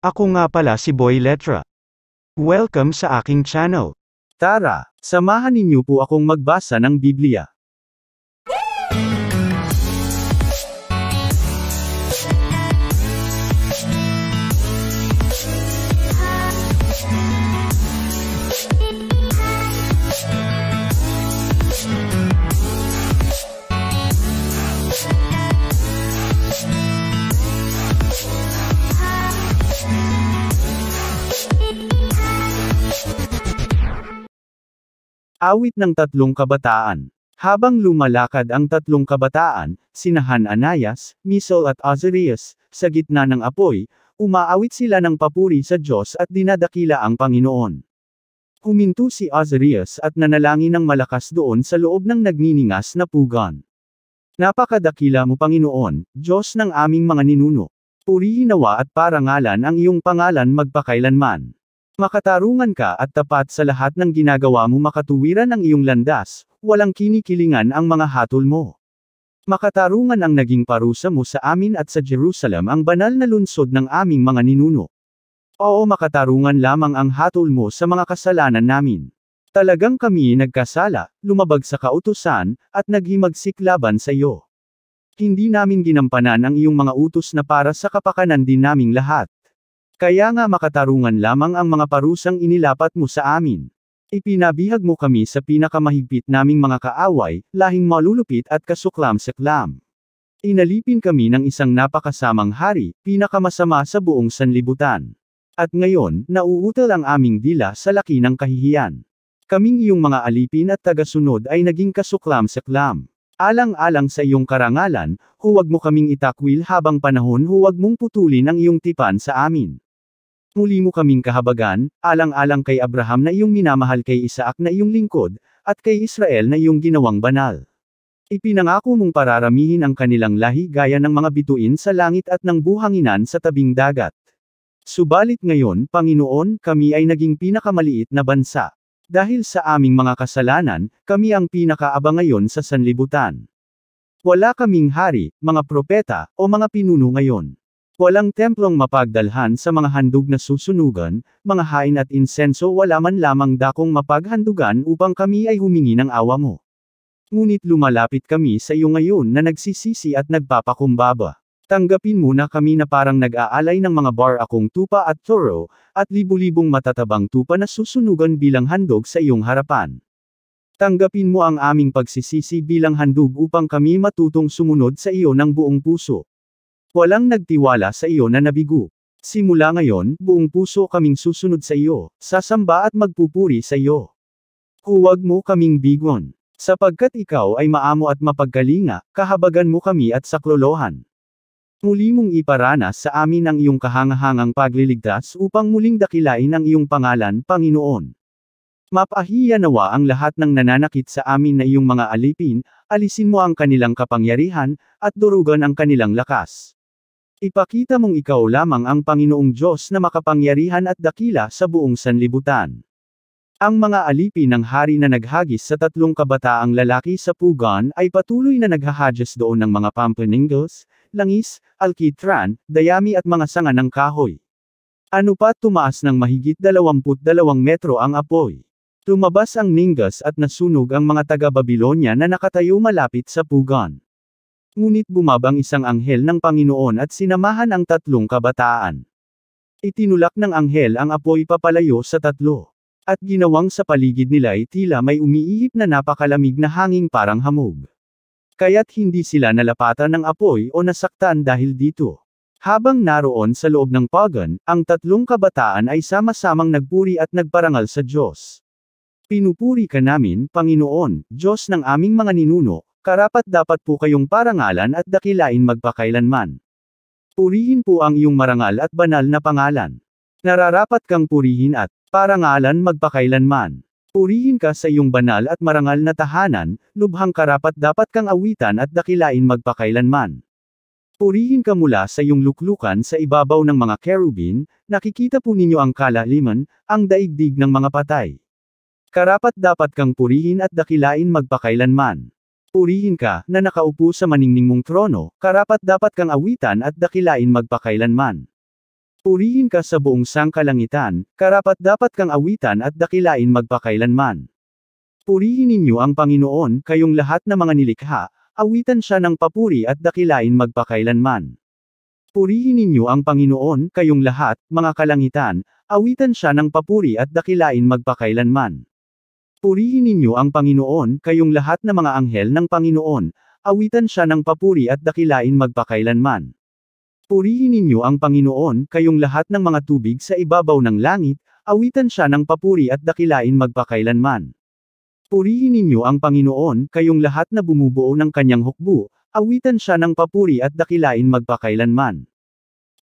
Ako nga pala si Boy Letra. Welcome sa aking channel. Tara, samahan ninyo po akong magbasa ng Biblia. Awit ng tatlong kabataan. Habang lumalakad ang tatlong kabataan, sinahan Anayas, Misol at Azarias, sa gitna ng apoy, umaawit sila ng papuri sa Diyos at dinadakila ang Panginoon. Huminto si Azarias at nanalangin ng malakas doon sa loob ng nagniningas na pugan. Napakadakila mo Panginoon, Diyos ng aming mga ninuno. Purihinawa at parangalan ang iyong pangalan magpakailanman. Makatarungan ka at tapat sa lahat ng ginagawa mo makatuwiran ang iyong landas, walang kinikilingan ang mga hatol mo. Makatarungan ang naging parusa mo sa amin at sa Jerusalem ang banal na lunsod ng aming mga ninuno. Oo makatarungan lamang ang hatol mo sa mga kasalanan namin. Talagang kami nagkasala, lumabag sa kautusan, at naghimagsik laban sa iyo. Hindi namin ginampanan ang iyong mga utos na para sa kapakanan din naming lahat. Kaya nga makatarungan lamang ang mga parusang inilapat mo sa amin. Ipinabihag mo kami sa pinakamahigpit naming mga kaaway, lahing malulupit at kasuklam-seklam. Inalipin kami ng isang napakasamang hari, pinakamasama sa buong sanlibutan. At ngayon, nauutal ang aming dila sa laki ng kahihiyan. Kaming iyong mga alipin at tagasunod ay naging kasuklam-seklam. Alang-alang sa iyong karangalan, huwag mo kaming itakwil habang panahon huwag mong putulin ang iyong tipan sa amin. Muli mo kaming kahabagan, alang-alang kay Abraham na iyong minamahal kay Isaac na iyong lingkod, at kay Israel na iyong ginawang banal. Ipinangako mong pararamihin ang kanilang lahi gaya ng mga bituin sa langit at ng buhanginan sa tabing dagat. Subalit ngayon, Panginoon, kami ay naging pinakamaliit na bansa. Dahil sa aming mga kasalanan, kami ang pinakaaba ngayon sa sanlibutan. Wala kaming hari, mga propeta, o mga pinuno ngayon. Walang templong mapagdalhan sa mga handog na susunugan, mga hain at insenso wala man lamang dakong mapaghandugan upang kami ay humingi ng awa mo. Ngunit lumalapit kami sa iyo ngayon na nagsisisi at nagpapakumbaba. Tanggapin muna kami na parang nag-aalay ng mga bar akong tupa at toro, at libu-libong matatabang tupa na susunugan bilang handog sa iyong harapan. Tanggapin mo ang aming pagsisisi bilang handog upang kami matutong sumunod sa iyo ng buong puso. Walang nagtiwala sa iyo na nabigo. Simula ngayon, buong puso kaming susunod sa iyo, sasamba at magpupuri sa iyo. Huwag mo kaming bigon. Sapagkat ikaw ay maamo at mapagkalinga, kahabagan mo kami at saklolohan. Muli mong iparanas sa amin ang iyong kahangahangang pagliligtas upang muling dakilain ang iyong pangalan, Panginoon. Mapahiya nawa ang lahat ng nananakit sa amin na iyong mga alipin, alisin mo ang kanilang kapangyarihan, at durugan ang kanilang lakas. Ipakita mong ikaw lamang ang Panginoong Diyos na makapangyarihan at dakila sa buong sanlibutan. Ang mga alipin ng hari na naghagis sa tatlong kabataang lalaki sa Pugon ay patuloy na naghahadyas doon ng mga pampaningles, langis, alkitran, dayami at mga sanga ng kahoy. Ano pa tumaas ng mahigit 22 metro ang apoy. Tumabas ang ningas at nasunog ang mga taga-Babilonya na nakatayo malapit sa Pugon. Ngunit bumabang isang anghel ng Panginoon at sinamahan ang tatlong kabataan. Itinulak ng anghel ang apoy papalayo sa tatlo. At ginawang sa paligid nila ay tila may umiihip na napakalamig na hanging parang hamog. Kaya't hindi sila nalapatan ng apoy o nasaktan dahil dito. Habang naroon sa loob ng pagan, ang tatlong kabataan ay sama-samang nagpuri at nagparangal sa Diyos. Pinupuri ka namin, Panginoon, Diyos ng aming mga ninuno, Karapat dapat po kayong parangalan at dakilain magpakailanman. Purihin po ang iyong marangal at banal na pangalan. Nararapat kang purihin at parangalan magpakailanman. Purihin ka sa iyong banal at marangal na tahanan, lubhang karapat dapat kang awitan at dakilain magpakailanman. Purihin ka mula sa iyong luklukan sa ibabaw ng mga kerubin, nakikita po ninyo ang kalaliman, ang daigdig ng mga patay. Karapat dapat kang purihin at dakilain magpakailanman. Purihin ka, na nakaupo sa maningning mong trono, karapat dapat kang awitan at dakilain magpakailanman. Purihin ka sa buong sangkalangitan, karapat dapat kang awitan at dakilain magpakailanman. Purihin ninyo ang Panginoon, kayong lahat na mga nilikha, awitan siya ng papuri at dakilain magpakailanman. Purihin ninyo ang Panginoon, kayong lahat, mga kalangitan, awitan siya ng papuri at dakilain magpakailanman. Purihin ninyo ang Panginoon, kayong lahat na mga anghel ng Panginoon, awitan siya ng papuri at dakilain magpakailanman. Purihin ninyo ang Panginoon, kayong lahat ng mga tubig sa ibabaw ng langit, awitan siya ng papuri at dakilain magpakailanman. Purihin ninyo ang Panginoon, kayong lahat na bumubuo ng kanyang hukbo, awitan siya ng papuri at dakilain magpakailanman.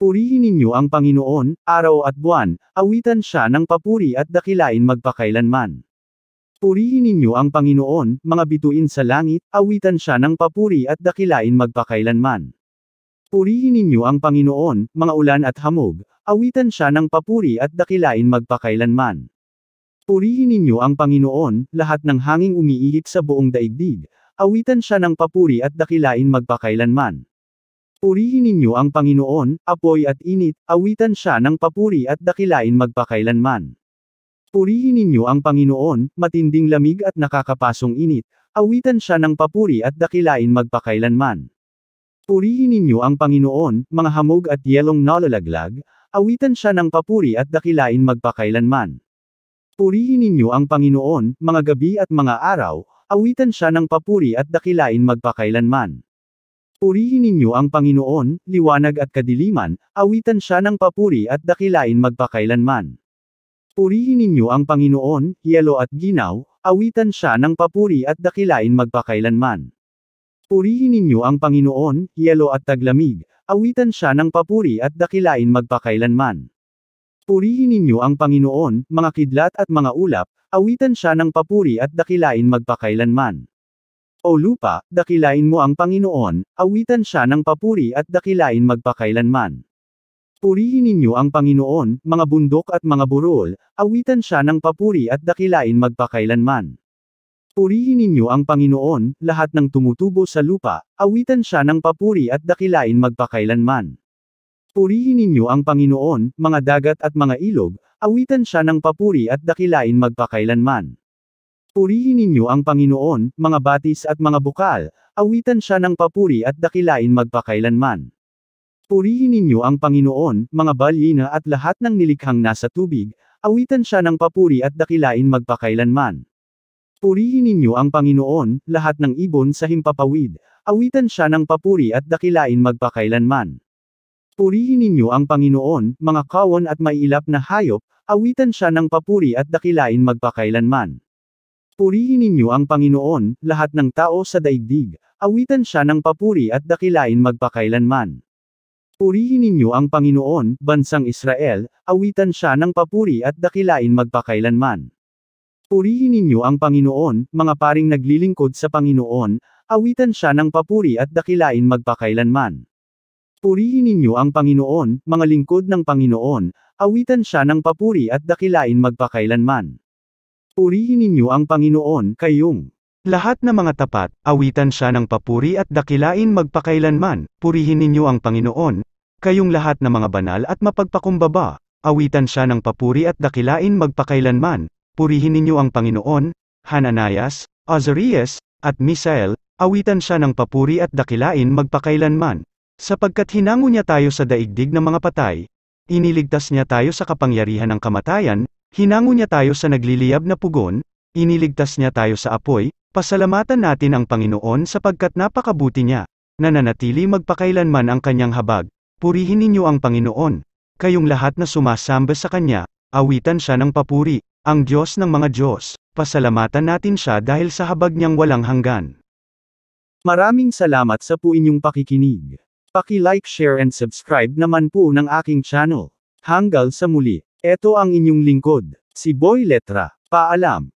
Purihin ninyo ang Panginoon, araw at buwan, awitan siya ng papuri at dakilain magpakailanman. Purihin ninyo ang Panginoon, mga bituin sa langit, awitan siya ng papuri at dakilain magpakailanman. Purihin ninyo ang Panginoon, mga ulan at hamog, awitan siya ng papuri at dakilain magpakailanman. Purihin ninyo ang Panginoon, lahat ng hanging umiihip sa buong daigdig, awitan siya ng papuri at dakilain magpakailanman. Purihin ninyo ang Panginoon, apoy at init, awitan siya ng papuri at dakilain magpakailanman. Purihin ninyo ang Panginoon, matinding lamig at nakakapasong init, awitan siya ng papuri at dakilain magpakailanman. Purihin ninyo ang Panginoon, mga hamog at yelong nalalaglag, awitan siya ng papuri at dakilain magpakailanman. Purihin ninyo ang Panginoon, mga gabi at mga araw, awitan siya ng papuri at dakilain magpakailanman. Purihin ninyo ang Panginoon, liwanag at kadiliman, awitan siya ng papuri at dakilain magpakailanman. Purihin ninyo ang Panginoon, yelo at ginaw, awitan siya ng papuri at dakilain magpakailanman. Purihin ninyo ang Panginoon, yelo at taglamig, awitan siya ng papuri at dakilain magpakailanman. Purihin ninyo ang Panginoon, mga kidlat at mga ulap, awitan siya ng papuri at dakilain magpakailanman. O lupa, dakilain mo ang Panginoon, awitan siya ng papuri at dakilain magpakailanman. Purihin ninyo ang Panginoon, mga bundok at mga burol, awitan siya ng papuri at dakilain magpakailanman. Purihin ninyo ang Panginoon, lahat ng tumutubo sa lupa, awitan siya ng papuri at dakilain magpakailanman. Purihin ninyo ang Panginoon, mga dagat at mga ilog, awitan siya ng papuri at dakilain magpakailanman. Purihin ninyo ang Panginoon, mga batis at mga bukal, awitan siya ng papuri at dakilain magpakailanman. Purihin ninyo ang Panginoon, mga balyena at lahat ng nilikhang nasa tubig, awitan siya ng papuri at dakilain magpakailanman. Purihin ninyo ang Panginoon, lahat ng ibon sa himpapawid, awitan siya ng papuri at dakilain magpakailanman. Purihin ninyo ang Panginoon, mga kawon at mailap na hayop, awitan siya ng papuri at dakilain magpakailanman. Purihin ninyo ang Panginoon, lahat ng tao sa daigdig, awitan siya ng papuri at dakilain magpakailanman. Purihin ninyo ang Panginoon, bansang Israel, awitan siya ng papuri at dakilain magpakailanman. Purihin ninyo ang Panginoon, mga paring naglilingkod sa Panginoon, awitan siya ng papuri at dakilain magpakailanman. Purihin ninyo ang Panginoon, mga lingkod ng Panginoon, awitan siya ng papuri at dakilain magpakailanman. Purihin ninyo ang Panginoon, kayong lahat na mga tapat, awitan siya ng papuri at dakilain magpakailanman, purihin ninyo ang Panginoon, kayong lahat na mga banal at mapagpakumbaba, awitan siya ng papuri at dakilain magpakailanman, purihin ninyo ang Panginoon, Hananias, Azarias, at Misael, awitan siya ng papuri at dakilain magpakailanman, sapagkat hinango niya tayo sa daigdig ng mga patay, iniligtas niya tayo sa kapangyarihan ng kamatayan, hinango niya tayo sa nagliliyab na pugon, iniligtas niya tayo sa apoy, Pasalamatan natin ang Panginoon sapagkat napakabuti niya, nananatili magpakailanman ang kanyang habag, purihin ninyo ang Panginoon, kayong lahat na sumasamba sa kanya, awitan siya ng papuri, ang Diyos ng mga Diyos, pasalamatan natin siya dahil sa habag niyang walang hanggan. Maraming salamat sa po inyong pakikinig. Paki-like, share and subscribe naman po ng aking channel. Hanggal sa muli, eto ang inyong lingkod, si Boy Letra, paalam.